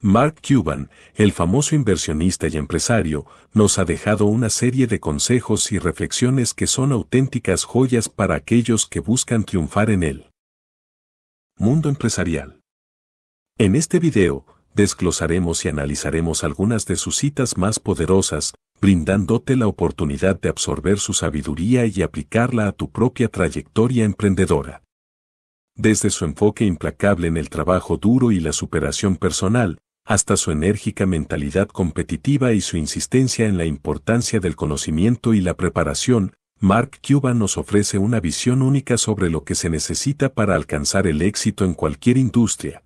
Mark Cuban, el famoso inversionista y empresario, nos ha dejado una serie de consejos y reflexiones que son auténticas joyas para aquellos que buscan triunfar en él. Mundo empresarial. En este video, desglosaremos y analizaremos algunas de sus citas más poderosas, brindándote la oportunidad de absorber su sabiduría y aplicarla a tu propia trayectoria emprendedora. Desde su enfoque implacable en el trabajo duro y la superación personal, hasta su enérgica mentalidad competitiva y su insistencia en la importancia del conocimiento y la preparación, Mark Cuban nos ofrece una visión única sobre lo que se necesita para alcanzar el éxito en cualquier industria.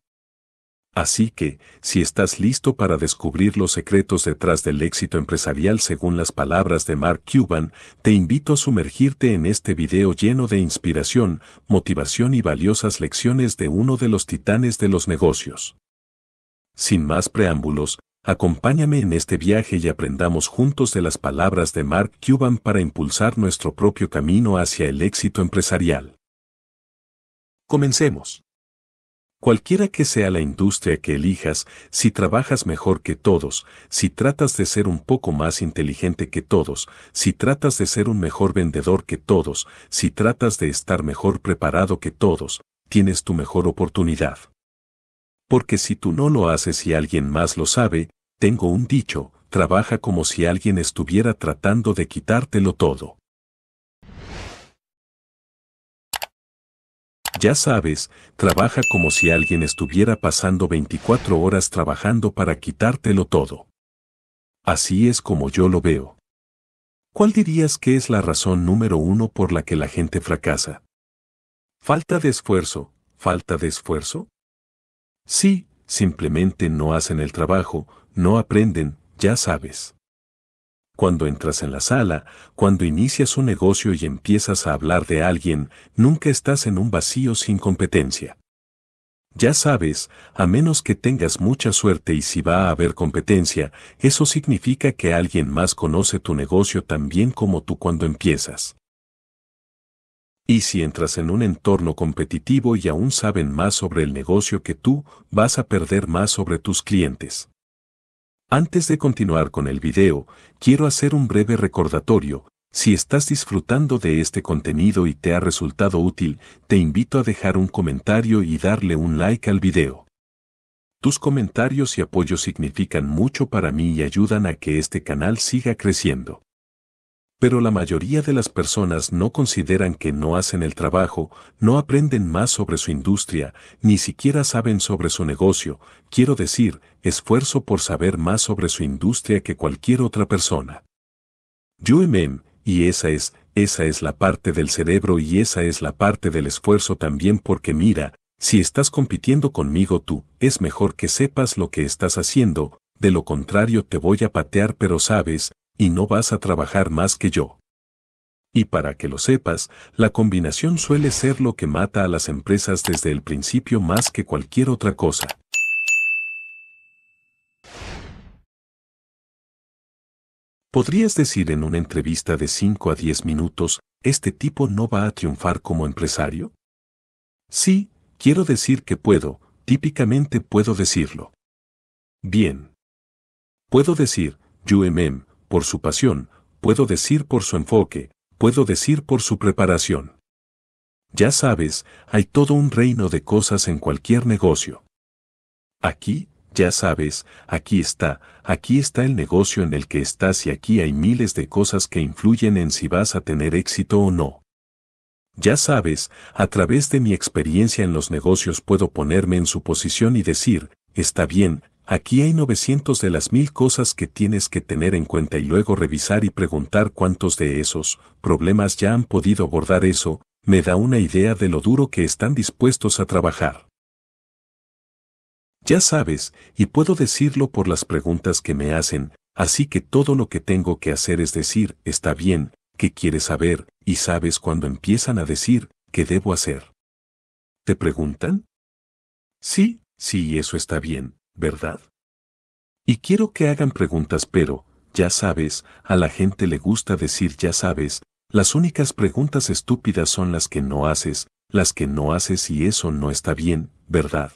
Así que, si estás listo para descubrir los secretos detrás del éxito empresarial según las palabras de Mark Cuban, te invito a sumergirte en este video lleno de inspiración, motivación y valiosas lecciones de uno de los titanes de los negocios. Sin más preámbulos, acompáñame en este viaje y aprendamos juntos de las palabras de Mark Cuban para impulsar nuestro propio camino hacia el éxito empresarial. Comencemos. Cualquiera que sea la industria que elijas, si trabajas mejor que todos, si tratas de ser un poco más inteligente que todos, si tratas de ser un mejor vendedor que todos, si tratas de estar mejor preparado que todos, tienes tu mejor oportunidad porque si tú no lo haces y alguien más lo sabe, tengo un dicho, trabaja como si alguien estuviera tratando de quitártelo todo. Ya sabes, trabaja como si alguien estuviera pasando 24 horas trabajando para quitártelo todo. Así es como yo lo veo. ¿Cuál dirías que es la razón número uno por la que la gente fracasa? Falta de esfuerzo, falta de esfuerzo. Sí, simplemente no hacen el trabajo, no aprenden, ya sabes. Cuando entras en la sala, cuando inicias un negocio y empiezas a hablar de alguien, nunca estás en un vacío sin competencia. Ya sabes, a menos que tengas mucha suerte y si va a haber competencia, eso significa que alguien más conoce tu negocio tan bien como tú cuando empiezas. Y si entras en un entorno competitivo y aún saben más sobre el negocio que tú, vas a perder más sobre tus clientes. Antes de continuar con el video, quiero hacer un breve recordatorio. Si estás disfrutando de este contenido y te ha resultado útil, te invito a dejar un comentario y darle un like al video. Tus comentarios y apoyo significan mucho para mí y ayudan a que este canal siga creciendo pero la mayoría de las personas no consideran que no hacen el trabajo, no aprenden más sobre su industria, ni siquiera saben sobre su negocio, quiero decir, esfuerzo por saber más sobre su industria que cualquier otra persona. UMM, y esa es, esa es la parte del cerebro y esa es la parte del esfuerzo también porque mira, si estás compitiendo conmigo tú, es mejor que sepas lo que estás haciendo, de lo contrario te voy a patear pero sabes, y no vas a trabajar más que yo. Y para que lo sepas, la combinación suele ser lo que mata a las empresas desde el principio más que cualquier otra cosa. Podrías decir en una entrevista de 5 a 10 minutos, ¿este tipo no va a triunfar como empresario? Sí, quiero decir que puedo, típicamente puedo decirlo. Bien. Puedo decir, UMM, por su pasión, puedo decir por su enfoque, puedo decir por su preparación. Ya sabes, hay todo un reino de cosas en cualquier negocio. Aquí, ya sabes, aquí está, aquí está el negocio en el que estás y aquí hay miles de cosas que influyen en si vas a tener éxito o no. Ya sabes, a través de mi experiencia en los negocios puedo ponerme en su posición y decir, está bien, Aquí hay 900 de las mil cosas que tienes que tener en cuenta y luego revisar y preguntar cuántos de esos problemas ya han podido abordar eso, me da una idea de lo duro que están dispuestos a trabajar. Ya sabes, y puedo decirlo por las preguntas que me hacen, así que todo lo que tengo que hacer es decir, está bien, ¿qué quieres saber, y sabes cuando empiezan a decir, ¿qué debo hacer? ¿Te preguntan? Sí, sí, eso está bien, ¿verdad? Y quiero que hagan preguntas, pero, ya sabes, a la gente le gusta decir ya sabes, las únicas preguntas estúpidas son las que no haces, las que no haces y eso no está bien, ¿verdad?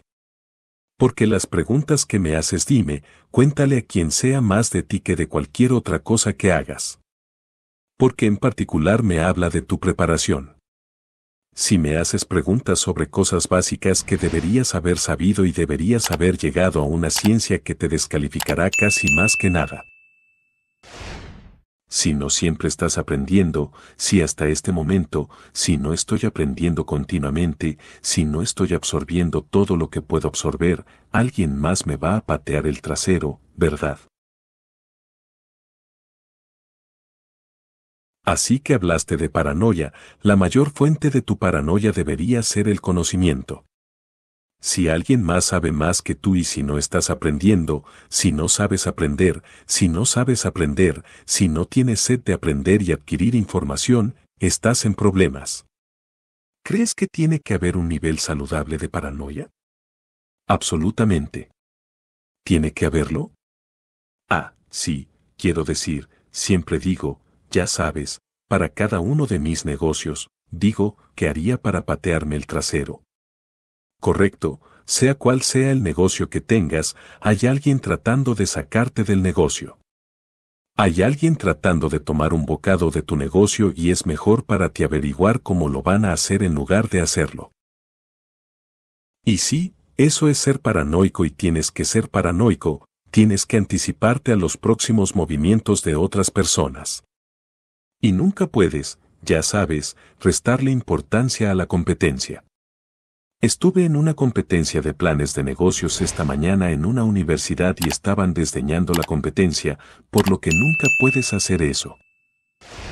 Porque las preguntas que me haces dime, cuéntale a quien sea más de ti que de cualquier otra cosa que hagas. Porque en particular me habla de tu preparación si me haces preguntas sobre cosas básicas que deberías haber sabido y deberías haber llegado a una ciencia que te descalificará casi más que nada. Si no siempre estás aprendiendo, si hasta este momento, si no estoy aprendiendo continuamente, si no estoy absorbiendo todo lo que puedo absorber, alguien más me va a patear el trasero, ¿verdad? Así que hablaste de paranoia, la mayor fuente de tu paranoia debería ser el conocimiento. Si alguien más sabe más que tú y si no estás aprendiendo, si no sabes aprender, si no sabes aprender, si no tienes sed de aprender y adquirir información, estás en problemas. ¿Crees que tiene que haber un nivel saludable de paranoia? Absolutamente. ¿Tiene que haberlo? Ah, sí, quiero decir, siempre digo, ya sabes, para cada uno de mis negocios, digo, que haría para patearme el trasero. Correcto, sea cual sea el negocio que tengas, hay alguien tratando de sacarte del negocio. Hay alguien tratando de tomar un bocado de tu negocio y es mejor para ti averiguar cómo lo van a hacer en lugar de hacerlo. Y sí, eso es ser paranoico y tienes que ser paranoico, tienes que anticiparte a los próximos movimientos de otras personas y nunca puedes, ya sabes, restarle importancia a la competencia. Estuve en una competencia de planes de negocios esta mañana en una universidad y estaban desdeñando la competencia, por lo que nunca puedes hacer eso.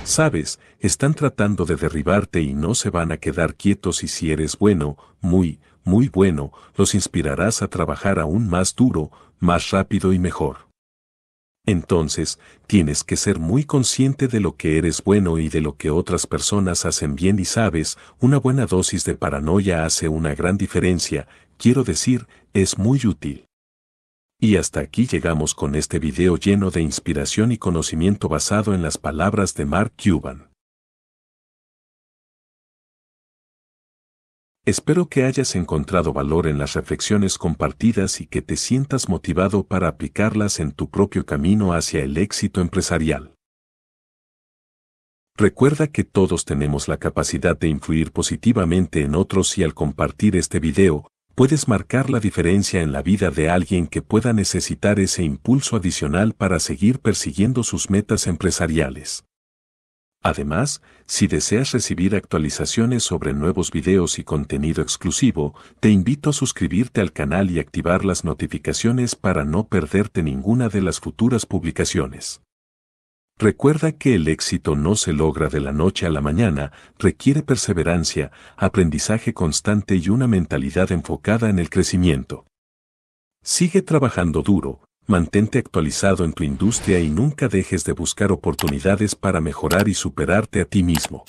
Sabes, están tratando de derribarte y no se van a quedar quietos y si eres bueno, muy, muy bueno, los inspirarás a trabajar aún más duro, más rápido y mejor. Entonces, tienes que ser muy consciente de lo que eres bueno y de lo que otras personas hacen bien y sabes, una buena dosis de paranoia hace una gran diferencia, quiero decir, es muy útil. Y hasta aquí llegamos con este video lleno de inspiración y conocimiento basado en las palabras de Mark Cuban. Espero que hayas encontrado valor en las reflexiones compartidas y que te sientas motivado para aplicarlas en tu propio camino hacia el éxito empresarial. Recuerda que todos tenemos la capacidad de influir positivamente en otros y al compartir este video, puedes marcar la diferencia en la vida de alguien que pueda necesitar ese impulso adicional para seguir persiguiendo sus metas empresariales. Además, si deseas recibir actualizaciones sobre nuevos videos y contenido exclusivo, te invito a suscribirte al canal y activar las notificaciones para no perderte ninguna de las futuras publicaciones. Recuerda que el éxito no se logra de la noche a la mañana, requiere perseverancia, aprendizaje constante y una mentalidad enfocada en el crecimiento. Sigue trabajando duro, Mantente actualizado en tu industria y nunca dejes de buscar oportunidades para mejorar y superarte a ti mismo.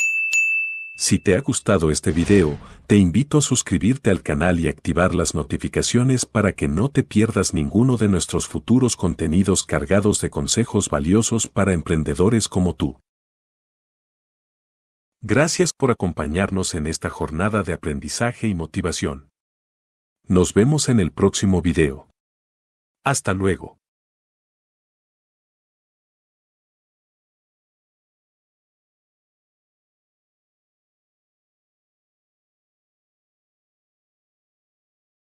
Si te ha gustado este video, te invito a suscribirte al canal y activar las notificaciones para que no te pierdas ninguno de nuestros futuros contenidos cargados de consejos valiosos para emprendedores como tú. Gracias por acompañarnos en esta jornada de aprendizaje y motivación. Nos vemos en el próximo video. Hasta luego.